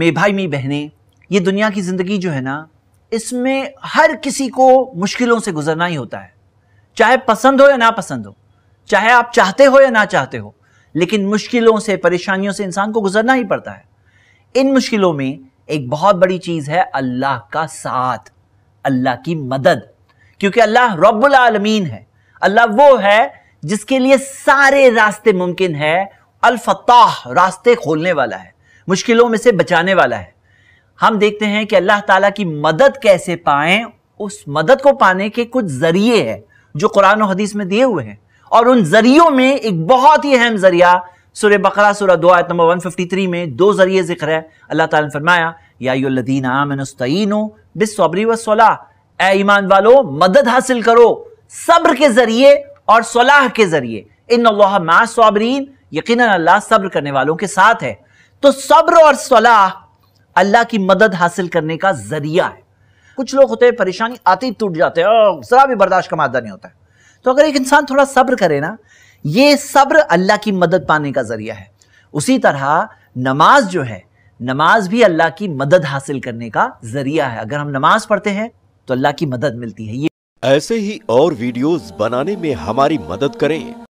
मेरे भाई मेरी बहनें ये दुनिया की ज़िंदगी जो है ना इसमें हर किसी को मुश्किलों से गुजरना ही होता है चाहे पसंद हो या ना पसंद हो चाहे आप चाहते हो या ना चाहते हो लेकिन मुश्किलों से परेशानियों से इंसान को गुजरना ही पड़ता है इन मुश्किलों में एक बहुत बड़ी चीज़ है अल्लाह का साथ अल्लाह की मदद क्योंकि अल्लाह रब्बुल आलमीन है अल्लाह वो है जिसके लिए सारे रास्ते मुमकिन है अल रास्ते खोलने वाला है मुश्किलों में से बचाने वाला है हम देखते हैं कि अल्लाह ताला की मदद कैसे पाएं उस मदद को पाने के कुछ जरिए हैं जो कुरान और हदीस में दिए हुए हैं और उन जरियों में एक बहुत ही अहम जरिया सुर बकरा सुर दो आयत नंबर 153 में दो जरिए जिक्र है अल्लाह ताला ने फरमाया यादीन आमनस्तैन बिसब्री व ए ईमान वालो मदद हासिल करो सब्र के जरिए और सलाह के जरिए इन अल्लाह मा सब्रीन यकीन अल्लाह सब्र करने वालों के साथ है तो सब्र और सलाह अल्लाह की मदद हासिल करने का जरिया है कुछ लोग होते हैं परेशानी आते ही टूट जाते हैं और जरा भी बर्दाश्त का मादा नहीं होता है तो अगर एक इंसान थोड़ा सब्र करे ना ये सब्र अल्लाह की मदद पाने का जरिया है उसी तरह नमाज जो है नमाज भी अल्लाह की मदद हासिल करने का जरिया है अगर हम नमाज पढ़ते हैं तो अल्लाह की मदद मिलती है ये ऐसे ही और वीडियोस बनाने में हमारी मदद करें